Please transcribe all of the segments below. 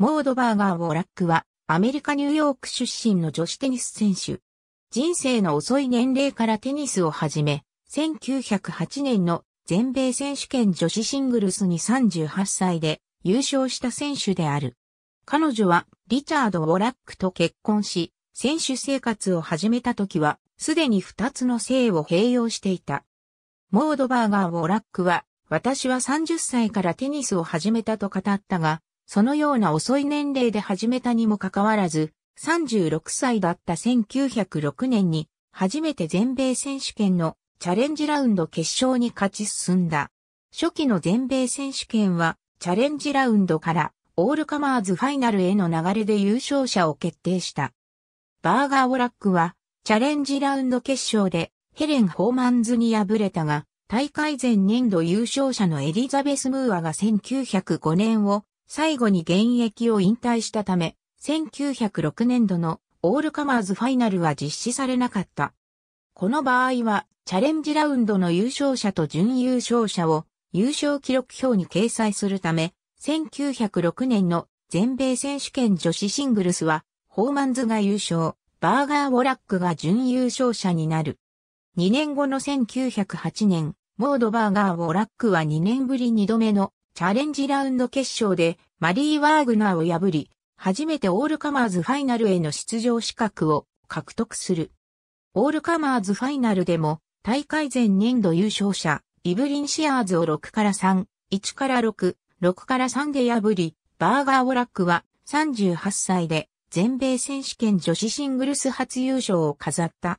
モードバーガー・ウォラックは、アメリカ・ニューヨーク出身の女子テニス選手。人生の遅い年齢からテニスを始め、1908年の全米選手権女子シングルスに38歳で優勝した選手である。彼女はリチャード・ウォラックと結婚し、選手生活を始めた時は、すでに2つの性を併用していた。モードバーガー・ウォラックは、私は30歳からテニスを始めたと語ったが、そのような遅い年齢で始めたにもかかわらず、36歳だった1906年に、初めて全米選手権のチャレンジラウンド決勝に勝ち進んだ。初期の全米選手権は、チャレンジラウンドからオールカマーズファイナルへの流れで優勝者を決定した。バーガー・オラックは、チャレンジラウンド決勝でヘレン・ホーマンズに敗れたが、大会前年度優勝者のエリザベス・ムーアが1905年を最後に現役を引退したため、1906年度のオールカマーズファイナルは実施されなかった。この場合は、チャレンジラウンドの優勝者と準優勝者を優勝記録表に掲載するため、1906年の全米選手権女子シングルスは、ホーマンズが優勝、バーガー・ウォラックが準優勝者になる。2年後の1908年、モード・バーガー・ウォラックは2年ぶり2度目のチャレンジラウンド決勝でマリー・ワーグナーを破り、初めてオールカマーズファイナルへの出場資格を獲得する。オールカマーズファイナルでも大会前年度優勝者、イブリン・シアーズを6から3、1から6、6から3で破り、バーガー・オラックは38歳で全米選手権女子シングルス初優勝を飾った。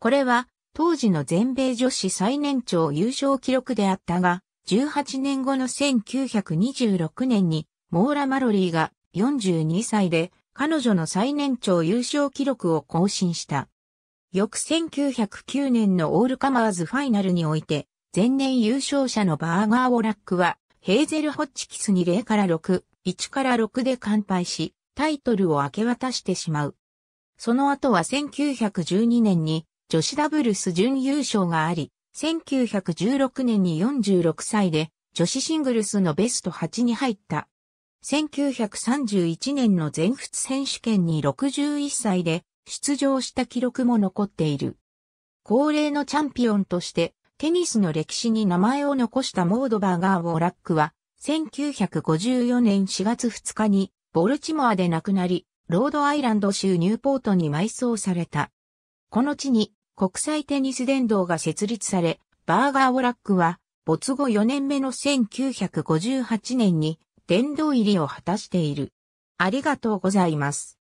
これは当時の全米女子最年長優勝記録であったが、18年後の1926年に、モーラ・マロリーが42歳で、彼女の最年長優勝記録を更新した。翌1909年のオールカマーズファイナルにおいて、前年優勝者のバーガー・オラックは、ヘーゼル・ホッチキスに0から6、1から6で完敗し、タイトルを明け渡してしまう。その後は1912年に女子ダブルス準優勝があり、1916年に46歳で女子シングルスのベスト8に入った。1931年の全仏選手権に61歳で出場した記録も残っている。恒例のチャンピオンとしてテニスの歴史に名前を残したモードバーガー・ウォラックは1954年4月2日にボルチモアで亡くなり、ロードアイランド州ニューポートに埋葬された。この地に国際テニス殿堂が設立され、バーガー・ウラックは、没後4年目の1958年に殿堂入りを果たしている。ありがとうございます。